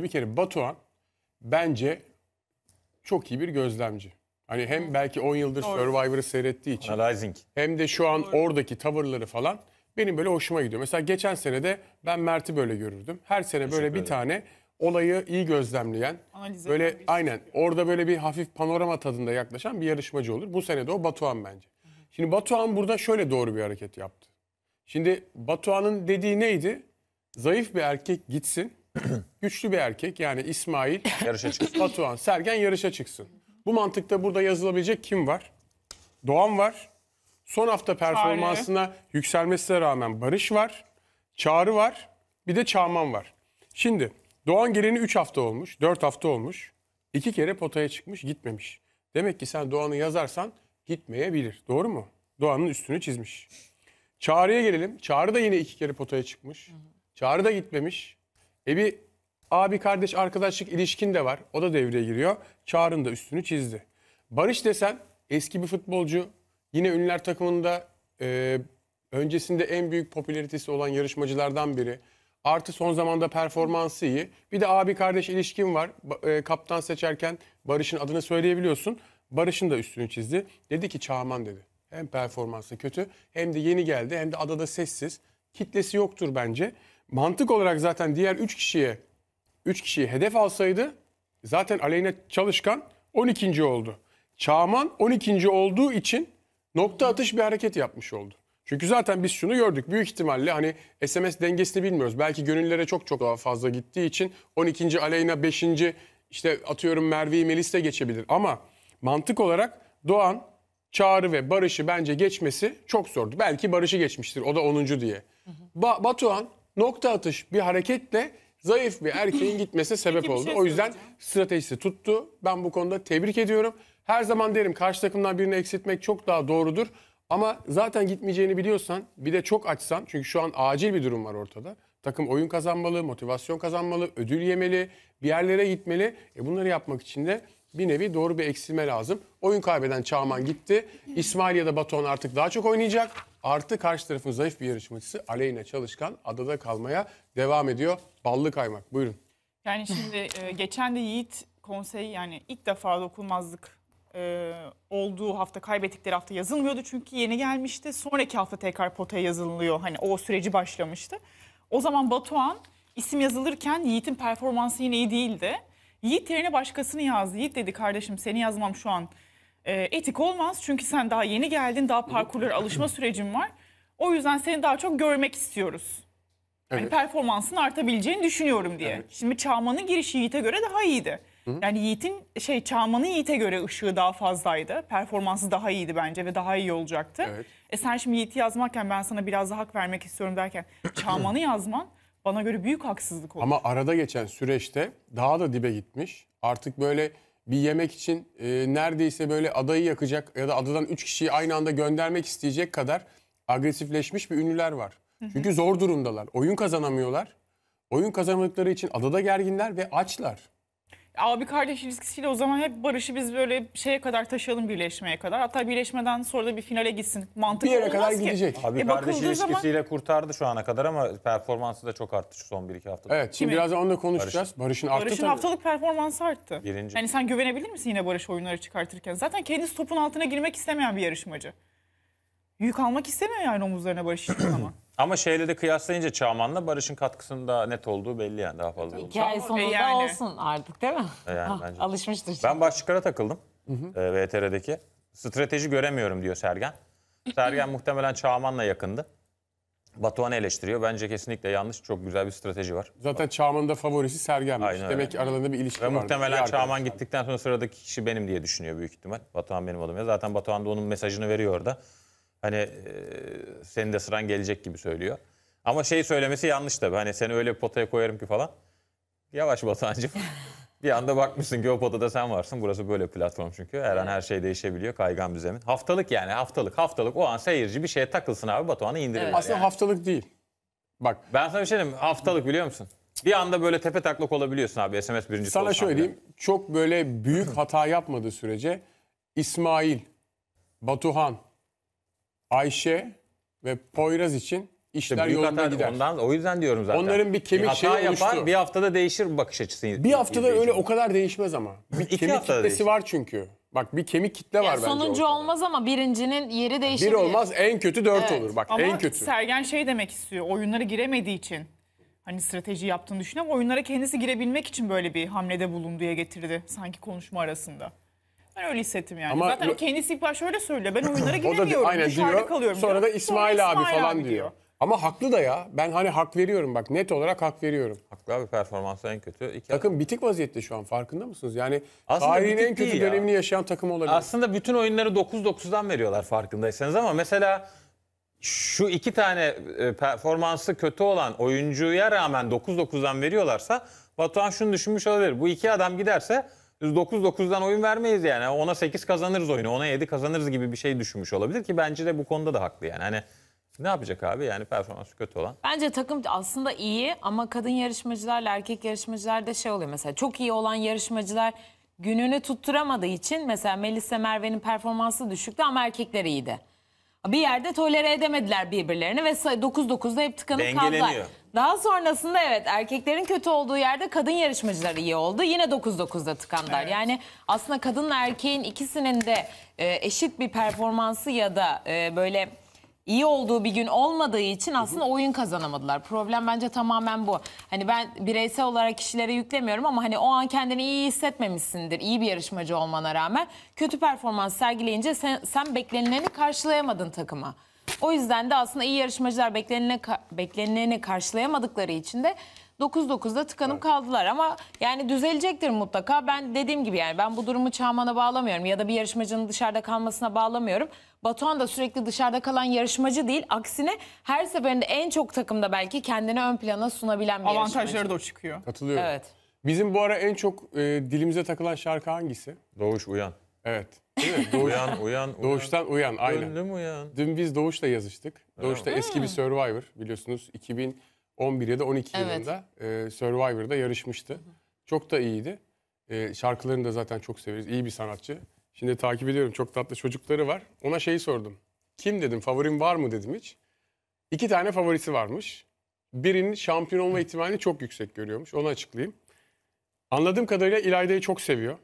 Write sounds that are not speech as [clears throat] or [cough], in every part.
Bir kere Batuhan bence çok iyi bir gözlemci. Hani hem belki 10 yıldır Survivor'ı seyrettiği için Analyzing. hem de şu an oradaki tavırları falan benim böyle hoşuma gidiyor. Mesela geçen sene de ben Mert'i böyle görürdüm. Her sene böyle bir tane olayı iyi gözlemleyen, Analiz böyle birisi. aynen orada böyle bir hafif panorama tadında yaklaşan bir yarışmacı olur. Bu sene de o Batuhan bence. Şimdi Batuhan burada şöyle doğru bir hareket yaptı. Şimdi Batuhan'ın dediği neydi? Zayıf bir erkek gitsin, [clears throat] güçlü bir erkek yani İsmail, Yarışa çıksın. Batuhan, Sergen yarışa çıksın. Bu mantıkta burada yazılabilecek kim var? Doğan var. Son hafta performansına yükselmesine rağmen Barış var. Çağrı var. Bir de Çağman var. Şimdi Doğan geleni 3 hafta olmuş, 4 hafta olmuş. İki kere potaya çıkmış, gitmemiş. Demek ki sen Doğan'ı yazarsan gitmeyebilir. Doğru mu? Doğan'ın üstünü çizmiş. Çağrı'ya gelelim. Çağrı da yine iki kere potaya çıkmış. Çağrı da gitmemiş. E bir abi kardeş arkadaşlık ilişkin de var. O da devreye giriyor. Çağrın da üstünü çizdi. Barış desen eski bir futbolcu. Yine ünlüler takımında e, öncesinde en büyük popülaritesi olan yarışmacılardan biri. Artı son zamanda performansı iyi. Bir de abi kardeş ilişkin var. E, kaptan seçerken Barış'ın adını söyleyebiliyorsun. Barış'ın da üstünü çizdi. Dedi ki Çağman dedi. Hem performansı kötü hem de yeni geldi hem de adada sessiz. Kitlesi yoktur bence mantık olarak zaten diğer 3 kişiye 3 kişiyi hedef alsaydı zaten Aleyna Çalışkan 12. oldu. Çağman 12. olduğu için nokta atış bir hareket yapmış oldu. Çünkü zaten biz şunu gördük. Büyük ihtimalle hani SMS dengesini bilmiyoruz. Belki gönüllere çok çok daha fazla gittiği için 12. Aleyna 5. işte atıyorum Merve'yi Melis geçebilir. Ama mantık olarak Doğan, Çağrı ve Barış'ı bence geçmesi çok zordu. Belki Barış'ı geçmiştir o da 10. diye. Ba Batuhan nokta atış bir hareketle zayıf bir erkeğin gitmesine sebep şey oldu. Şey o yüzden stratejisi tuttu. Ben bu konuda tebrik ediyorum. Her zaman derim karşı takımdan birini eksiltmek çok daha doğrudur. Ama zaten gitmeyeceğini biliyorsan bir de çok açsan çünkü şu an acil bir durum var ortada. Takım oyun kazanmalı, motivasyon kazanmalı, ödül yemeli, bir yerlere gitmeli. E bunları yapmak için de bir nevi doğru bir eksilme lazım. Oyun kaybeden Çağman gitti. İsmail ya da Baton artık daha çok oynayacak. Artı karşı tarafın zayıf bir yarışmacısı Aleyna Çalışkan adada kalmaya devam ediyor. Ballı kaymak buyurun. Yani şimdi e, geçen de Yiğit konsey yani ilk defa dokunmazlık e, olduğu hafta kaybettikleri hafta yazılmıyordu. Çünkü yeni gelmişti. Sonraki hafta tekrar potaya yazılıyor. Hani o süreci başlamıştı. O zaman Batuhan isim yazılırken Yiğit'in performansı yine iyi değildi. Yiğit yerine başkasını yazdı. Yiğit dedi kardeşim seni yazmam şu an e, etik olmaz. Çünkü sen daha yeni geldin, daha parkurlara alışma sürecin var. O yüzden seni daha çok görmek istiyoruz. Evet. Hani performansın artabileceğini düşünüyorum diye. Evet. Şimdi Çağman'ın girişi Yiğit'e göre daha iyiydi. Hı. Yani Yiğit'in şey Çağman'ın Yiğit'e göre ışığı daha fazlaydı. Performansı daha iyiydi bence ve daha iyi olacaktı. Evet. E sen şimdi Yiğit'i yazmakken ben sana biraz daha hak vermek istiyorum derken [coughs] Çağman'ı yazman bana göre büyük haksızlık oldu. Ama arada geçen süreçte daha da dibe gitmiş. Artık böyle bir yemek için e, neredeyse böyle adayı yakacak ya da adadan 3 kişiyi aynı anda göndermek isteyecek kadar agresifleşmiş bir ünlüler var. Hı hı. Çünkü zor durumdalar. Oyun kazanamıyorlar. Oyun kazanamadıkları için adada gerginler ve açlar abi kardeş ilişkisiyle o zaman hep barışı biz böyle şeye kadar taşıyalım birleşmeye kadar. Hatta birleşmeden sonra da bir finale gitsin. Mantıklı Bir yere olmaz kadar ki. gidecek. Abi E, kardeş bakıldığı zaman- kurtardı şu ana kadar ama performansı da çok arttı şu son 1-2 haftada. Evet şimdi Kimi? birazdan onu da konuşacağız. Barış'ın arttı Barış'ın tabii. haftalık performansı arttı. Birinci. Yani sen güvenebilir misin yine Barış oyunları çıkartırken? Zaten kendisi topun altına girmek istemeyen bir yarışmacı. Yük almak istemiyor yani omuzlarına Barış'ın hiçbir zaman. Ama şeyle de kıyaslayınca Çağman'la Barış'ın katkısının daha net olduğu belli yani daha fazla. oldu. Hikaye Tamam, e yani. olsun artık değil mi? E yani bence Alışmıştır. Ben başlıklara takıldım e, VTR'deki. Strateji göremiyorum diyor Sergen. Sergen muhtemelen Çağman'la yakındı. Batuhan'ı eleştiriyor. Bence kesinlikle yanlış. Çok güzel bir strateji var. Zaten Çağman'ın da favorisi Sergen'miş. Aynen öyle. Demek ki aralarında bir ilişki var. muhtemelen Çağman gittikten sonra sıradaki kişi benim diye düşünüyor büyük ihtimal. Batuhan benim adım ya. Zaten Batuhan da onun mesajını veriyor orada. Hani e, senin de sıran gelecek gibi söylüyor. Ama şey söylemesi yanlış tabii. Hani seni öyle bir potaya koyarım ki falan. Yavaş Batuhan'cığım. [laughs] bir anda bakmışsın ki o potada sen varsın. Burası böyle platform çünkü. Her an her şey değişebiliyor. Kaygan bir zemin. Haftalık yani haftalık. Haftalık o an seyirci bir şeye takılsın abi Batuhan'ı indirirler. Evet. Aslında haftalık değil. Bak Ben sana bir şey diyeyim. Haftalık biliyor musun? Bir anda böyle tepe taklak olabiliyorsun abi SMS birincisi sana şöyle diyeyim. Çok böyle büyük hata yapmadığı sürece İsmail, Batuhan, Ayşe ve Poyraz için İşte işler büyük yolunda hata- gider. Ondan, o yüzden diyorum zaten. Onların bir kemik hata şeyi yapar, oluştu. bir haftada değişir bakış açısı. Bir haftada öyle o kadar değişmez ama. Bir kemik haftada kitlesi değişir. var çünkü. Bak bir kemik kitle var bence. Sonuncu olmaz ama birincinin yeri değişir Bir olmaz en kötü dört Evet. olur. Bak Ama en kötü. Sergen şey demek istiyor. Oyunlara giremediği için hani strateji yaptığını düşünüyorum. Oyunlara kendisi girebilmek için böyle bir hamlede diye getirdi sanki konuşma arasında. Ben öyle hissettim yani. Ama Zaten lo- kendisi ilk başta öyle söylüyor. Ben [clears throat] oyunlara O da di- giremiyorum. aynen Dışarıda diyor. kalıyorum. Sonra diyor. da İsmail, Sonra abi İsmail falan diyor. Ama haklı da ya. Ben hani hak veriyorum bak net olarak hak veriyorum. Haklı abi performansı en kötü. İki Takım bitik vaziyette şu an farkında mısınız? Yani tarihin en kötü değil ya. yaşayan takım olabilir. Aslında bütün oyunları 9-9'dan veriyorlar farkındaysanız ama mesela şu iki tane e, performansı kötü olan oyuncuya rağmen 9-9'dan veriyorlarsa Batuhan şunu düşünmüş olabilir. Bu iki adam giderse biz 9-9'dan oyun vermeyiz yani. Ona 8 kazanırız oyunu. Ona 7 kazanırız gibi bir şey düşünmüş olabilir ki bence de bu konuda da haklı yani. Hani ne yapacak abi yani performansı kötü olan? Bence takım aslında iyi ama kadın yarışmacılarla erkek yarışmacılar da şey oluyor mesela çok iyi olan yarışmacılar gününü tutturamadığı için mesela Melisa Merve'nin performansı düşüktü ama erkekler iyiydi. Bir yerde tolere edemediler birbirlerini ve 9-9'da hep tıkanıp kaldılar. Daha sonrasında evet erkeklerin kötü olduğu yerde kadın yarışmacılar iyi oldu. Yine 9-9'da tıkandılar. Evet. Yani aslında kadınla erkeğin ikisinin de e, eşit bir performansı ya da e, böyle iyi olduğu bir gün olmadığı için aslında oyun kazanamadılar. Problem bence tamamen bu. Hani ben bireysel olarak kişilere yüklemiyorum ama hani o an kendini iyi hissetmemişsindir. İyi bir yarışmacı olmana rağmen kötü performans sergileyince sen, sen beklenileni karşılayamadın takıma. O yüzden de aslında iyi yarışmacılar beklenene, beklenileni karşılayamadıkları için de 9-9'da tıkanıp evet. kaldılar ama yani düzelecektir mutlaka. Ben dediğim gibi yani ben bu durumu Çağman'a bağlamıyorum ya da bir yarışmacının dışarıda kalmasına bağlamıyorum. Batuhan da sürekli dışarıda kalan yarışmacı değil. Aksine her seferinde en çok takımda belki kendini ön plana sunabilen bir Avantajları yarışmacı. Avantajları da o çıkıyor. Katılıyorum. Evet. Bizim bu ara en çok e, dilimize takılan şarkı hangisi? Doğuş Uyan. Evet. Değil mi? uyan, Doğuştan uyan, aynen. Gönlüm uyan. Dün biz Doğuş'la yazıştık. Doğuş'ta evet. eski bir hmm. Survivor biliyorsunuz. 2011 ya da 12 evet. yılında e, Survivor'da yarışmıştı. Çok da iyiydi. E, şarkılarını da zaten çok severiz. İyi bir sanatçı. Şimdi takip ediyorum. Çok tatlı çocukları var. Ona şeyi sordum. Kim dedim, favorim var mı dedim hiç. İki tane favorisi varmış. Birinin şampiyon olma ihtimalini çok yüksek görüyormuş. Onu açıklayayım. Anladığım kadarıyla İlayda'yı çok seviyor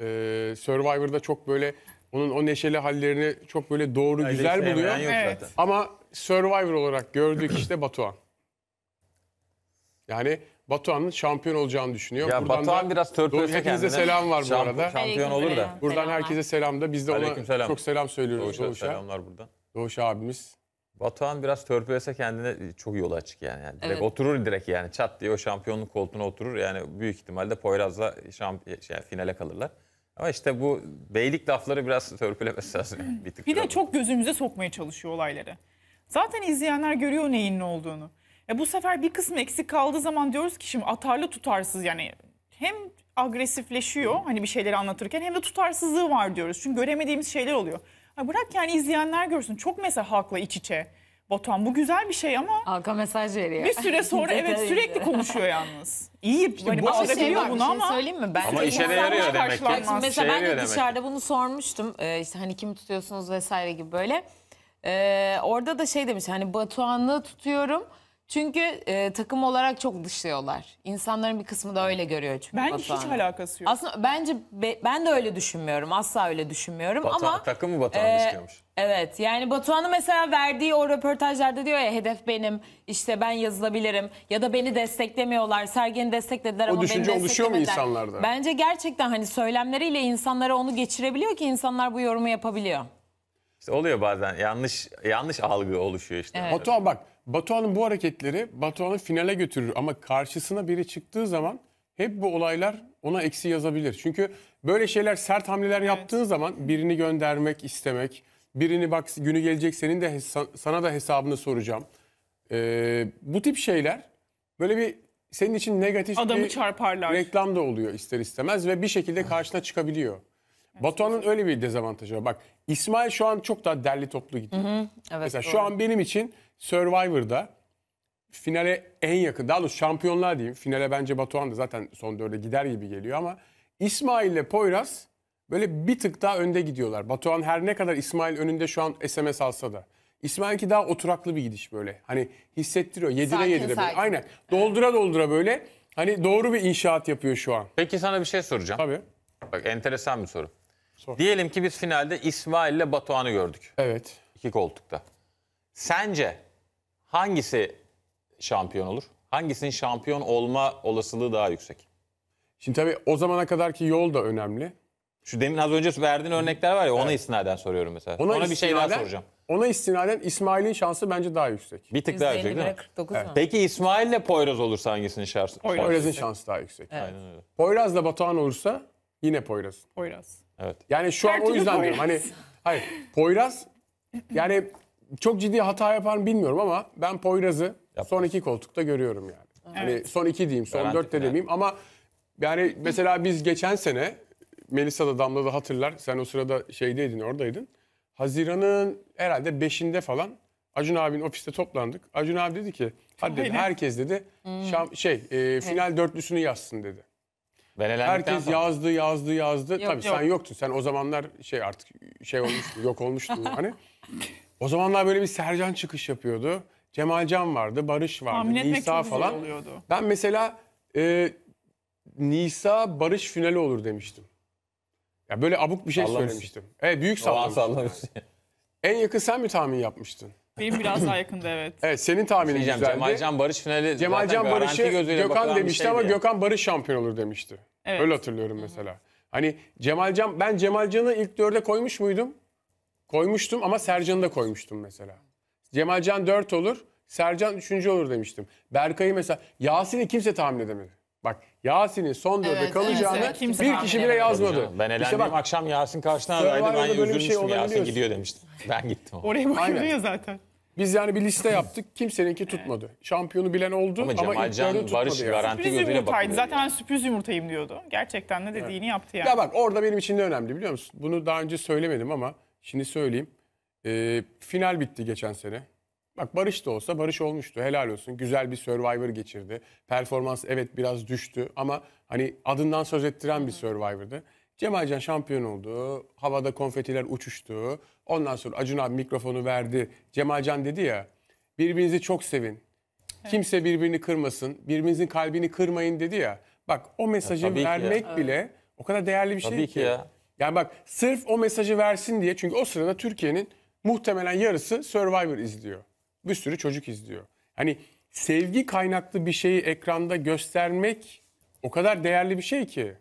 e, Survivor'da çok böyle onun o neşeli hallerini çok böyle doğru Öyle güzel buluyor. Yok evet. zaten. Ama Survivor olarak gördük işte de Batuhan. Yani Batuhan'ın şampiyon olacağını düşünüyor. Ya Buradan Batuhan da, biraz törpülse kendine. Hepinize selam var bu arada. Şampiyon olur da. Buradan herkese selam da biz de ona selam. çok selam söylüyoruz Doğuş'a. Doğuş'a. Selamlar buradan. Doğuş abimiz Batuhan biraz törpülese kendine e, çok yol açık yani. yani direkt evet. Oturur direkt yani çat diye o şampiyonluk koltuğuna oturur. Yani büyük ihtimalle Poyraz'la şamp e, şey, yani finale kalırlar. Ama işte bu beylik lafları biraz törpülemesi lazım. Yani. Bir, tık bir de çok gözümüze sokmaya çalışıyor olayları. Zaten izleyenler görüyor neyin ne olduğunu. E bu sefer bir kısmı eksik kaldığı zaman diyoruz ki şimdi atarlı tutarsız yani hem agresifleşiyor hani bir şeyleri anlatırken hem de tutarsızlığı var diyoruz. Çünkü göremediğimiz şeyler oluyor. Ya bırak yani izleyenler görsün. Çok mesela halkla iç içe. Botan bu güzel bir şey ama Halka mesaj veriyor. bir süre sonra [laughs] evet sürekli konuşuyor yalnız. İyi hani bu şey başarabiliyor şey var, bunu ama şey söyleyeyim mi? Ben Ama işe de yarıyor demek ki. karşılanmaz. Mesela Şeye ben göre de demek. dışarıda bunu sormuştum. Ee, işte hani kimi tutuyorsunuz vesaire gibi böyle. Ee, orada da şey demiş hani Batuhan'ı tutuyorum. Çünkü e, takım olarak çok dışlıyorlar. İnsanların bir kısmı da öyle görüyor çünkü Bence hiç alakası yok. Aslında bence be- ben de öyle düşünmüyorum. Asla öyle düşünmüyorum Batuhan, ama takım mı Batuhan e, dışlıyormuş? Evet yani Batuhan'ın mesela verdiği o röportajlarda diyor ya hedef benim işte ben yazılabilirim ya da beni desteklemiyorlar Sergen'i desteklediler o ama beni desteklemediler. O düşünce oluşuyor mu insanlarda? Bence gerçekten hani söylemleriyle insanlara onu geçirebiliyor ki insanlar bu yorumu yapabiliyor. İşte oluyor bazen yanlış yanlış algı oluşuyor işte. Evet. Batuhan bak Batuhan'ın bu hareketleri Batuhan'ı finale götürür ama karşısına biri çıktığı zaman hep bu olaylar ona eksi yazabilir. Çünkü böyle şeyler sert hamleler evet. zaman birini göndermek istemek, birini bak günü gelecek senin de sana da hesabını soracağım. Ee, bu tip şeyler böyle bir senin için negatif Adamı bir çarparlar. reklam da oluyor ister istemez ve bir şekilde karşına çıkabiliyor. Batuhan'ın öyle bir dezavantajı var. Bak İsmail şu an çok daha derli toplu gidiyor. Hı hı, evet, Mesela doğru. şu an benim için Survivor'da finale en yakın, daha doğrusu şampiyonlar diyeyim. Finale bence Batuhan da zaten son dörde gider gibi geliyor ama İsmail ile Poyraz böyle bir tık daha önde gidiyorlar. Batuhan her ne kadar İsmail önünde şu an SMS alsa da. İsmail ki daha oturaklı bir gidiş böyle. Hani hissettiriyor. Yedire sakin, yedire sakin. böyle. Aynen. Doldura doldura böyle. Hani doğru bir inşaat yapıyor şu an. Peki sana bir şey soracağım. Tabii. Bak enteresan bir soru. Sor. Diyelim ki biz finalde İsmail ile Batuhan'ı gördük. Evet. İki koltukta. Sence hangisi şampiyon olur? Hangisinin şampiyon olma olasılığı daha yüksek? Şimdi tabii o zamana kadarki yol da önemli. Şu demin az önce verdiğin örnekler var ya ona Evet. istinaden soruyorum mesela. Ona, bir şey daha soracağım. Ona istinaden İsmail'in şansı bence daha yüksek. Bir tık daha yüksek değil mi? 49 mu? Peki İsmail'le Poyraz olursa hangisinin şansı? Poyraz'ın şansı daha yüksek. Aynen öyle. Poyraz'la Batuhan olursa yine Poyraz. Poyraz. Evet. Yani şu Her an o yüzden diyorum. Hani hayır Poyraz yani çok ciddi hata yapar mı bilmiyorum ama ben Poyraz'ı son iki koltukta görüyorum yani. Evet. Hani son iki diyeyim, son dört de yani. demeyeyim ama yani mesela biz geçen sene Melisa da Damla da hatırlar. Sen o sırada şeydeydin, oradaydın. Haziran'ın herhalde beşinde falan Acun abinin ofiste toplandık. Acun abi dedi ki, hadi dedi, herkes dedi hmm. şam, şey e, final dörtlüsünü yazsın dedi. Herkes sonra- yazdı, yazdı, yazdı. Yok, Tabii sen yoktun. Sen o zamanlar şey artık şey olmuştu, yok olmuştun [laughs] hani. O zamanlar böyle bir Sercan çıkış yapıyordu. Cemalcan vardı, Barış vardı, Tahmin Nisa falan. oluyordu. Ben mesela e, Nisa Barış finali olur demiştim. Ya böyle abuk bir şey Sallamışsın. söylemiştim. Evet büyük Doğan sallamıştım. sallamış. En yakın sen mi tahmin yapmıştın? Benim biraz daha yakında evet. [laughs] Evet senin tahminin şey Diyeceğim, güzeldi. Cemalcan Barış finali Cemalcan Barış'ı Gökhan demişti ama Gökhan Barış şampiyon olur demişti. Evet. Öyle hatırlıyorum mesela. Hani Cemalcan ben Cemalcan'ı ilk dörde koymuş muydum? Koymuştum ama Sercan'ı da koymuştum mesela. Cemalcan 4 olur, Sercan 3. olur demiştim. Berkay'ı mesela Yasin'i kimse tahmin edemedi. Bak Yasin'in son dörde evet, kalacağını evet, evet. bir kişi bile yazmadı. Ben elendim işte akşam Yasin karşına adaydı ben üzülmüştüm şey Yasin gidiyor demiştim. [laughs] Ben gittim. Oraya bakıyor ya zaten. Biz yani bir liste yaptık. Kimseninki tutmadı. Şampiyonu bilen oldu ama, ama ilk tutmadı. Barış yani. garanti sürpriz gözüyle bakmıyor. Zaten yani. sürpriz yumurtayım diyordu. Gerçekten ne dediğini evet. yaptı yani. Ya bak orada benim için de önemli biliyor musun? Bunu daha önce söylemedim ama Şimdi söyleyeyim. E, final bitti geçen sene. Bak Barış da olsa Barış olmuştu. Helal olsun. Güzel bir Survivor geçirdi. Performans evet biraz düştü ama hani adından söz ettiren bir Survivor'dı. Cemalcan şampiyon oldu. Havada konfetiler uçuştu. Ondan sonra Acun abi mikrofonu verdi. Cemalcan dedi ya birbirinizi çok sevin. Evet. Kimse birbirini kırmasın. Birbirinizin kalbini kırmayın dedi ya. Bak o mesajı ya vermek bile evet. o kadar değerli bir tabii şey ki. Tabii ki ya. Yani bak sırf o mesajı versin diye çünkü o sırada Türkiye'nin muhtemelen yarısı Survivor izliyor. Bir sürü çocuk izliyor. Hani sevgi kaynaklı bir şeyi ekranda göstermek o kadar değerli bir şey ki.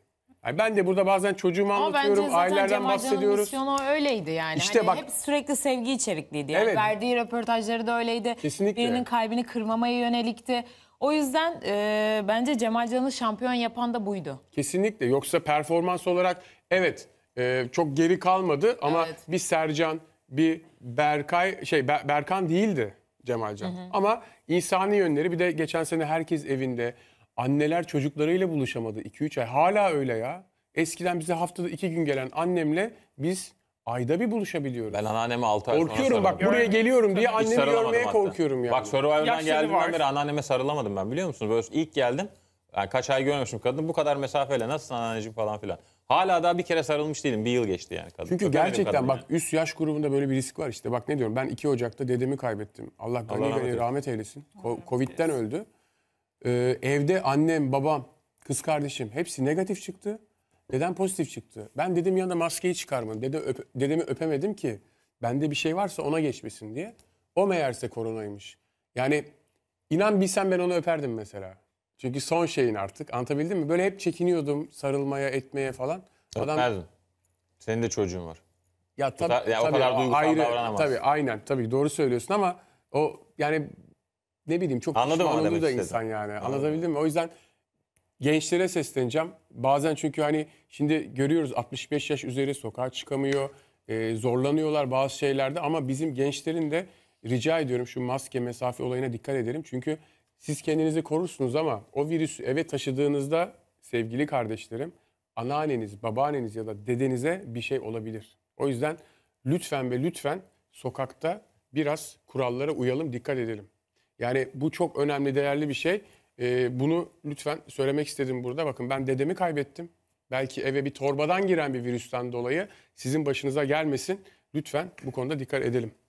Yani ben de burada bazen çocuğuma Ama anlatıyorum, bence ailelerden Cem bahsediyoruz. misyonu öyleydi yani. İşte hani bak, hep sürekli sevgi içerikliydi. Yani evet. Verdiği röportajları da öyleydi. Kesinlikle. Birinin kalbini kırmamaya yönelikti. O yüzden e, bence Cemal Can'ı şampiyon yapan da buydu. Kesinlikle. Yoksa performans olarak evet e, çok geri kalmadı ama Evet. bir Sercan, bir Berkay şey Ber- Berkan değildi Cemalcan. Ama insani yönleri bir de geçen sene herkes evinde anneler çocuklarıyla buluşamadı 2-3 ay. Hala öyle ya. Eskiden bize haftada 2 gün gelen annemle biz ayda bir buluşabiliyoruz. Ben anneanneme 6 ay sonra korkuyorum bak buraya geliyorum diye annemi görmeye hatta. korkuyorum yani. Bak Survivor'dan Yaşları var. geldiğimden beri anneanneme sarılamadım ben biliyor musun? Böyle ilk geldim. yani kaç ay görmemişim kadın bu kadar mesafeyle nasılsın anneanneciğim falan filan. Hala daha bir kere sarılmış değilim. Bir yıl geçti yani kadın. Çünkü gerçekten kadını bak yani. üst yaş grubunda böyle bir risk var işte. Bak ne diyorum ben 2 Ocak'ta dedemi kaybettim. Allah gani Allah rahmet gani eylesin. rahmet eylesin. Ko- Covid'den öldü. Ee, evde annem, babam, kız kardeşim hepsi negatif çıktı. Dedem pozitif çıktı. Ben dedemin yanında maskeyi çıkarmadım. Dede öpe- dedemi öpemedim ki bende bir şey varsa ona geçmesin diye. O meğerse koronaymış. Yani inan bilsem ben onu öperdim mesela. Çünkü son şeyin artık. Anlatabildim mi? Böyle hep çekiniyordum sarılmaya, etmeye falan. Adam... Pardon. Senin de çocuğun var. Ya tabii, Tutar, ya tabii, o kadar duygusal ayrı, davranamaz. Tabii aynen tabii doğru söylüyorsun ama o yani ne bileyim çok Anladım pişman oluyor da istedim. insan yani. Anladım. Anlatabildim mi? O yüzden gençlere sesleneceğim. Bazen çünkü hani şimdi görüyoruz 65 yaş üzeri sokağa çıkamıyor. E, zorlanıyorlar bazı şeylerde ama bizim gençlerin de rica ediyorum şu maske mesafe olayına dikkat edelim. Çünkü siz kendinizi korursunuz ama o virüsü eve taşıdığınızda sevgili kardeşlerim anneanneniz, babaanneniz ya da dedenize bir şey olabilir. O yüzden lütfen ve lütfen sokakta biraz kurallara uyalım, dikkat edelim. Yani bu çok önemli, değerli bir şey. Ee, bunu lütfen söylemek istedim burada. Bakın ben dedemi kaybettim. Belki eve bir torbadan giren bir virüsten dolayı sizin başınıza gelmesin. Lütfen bu konuda dikkat edelim.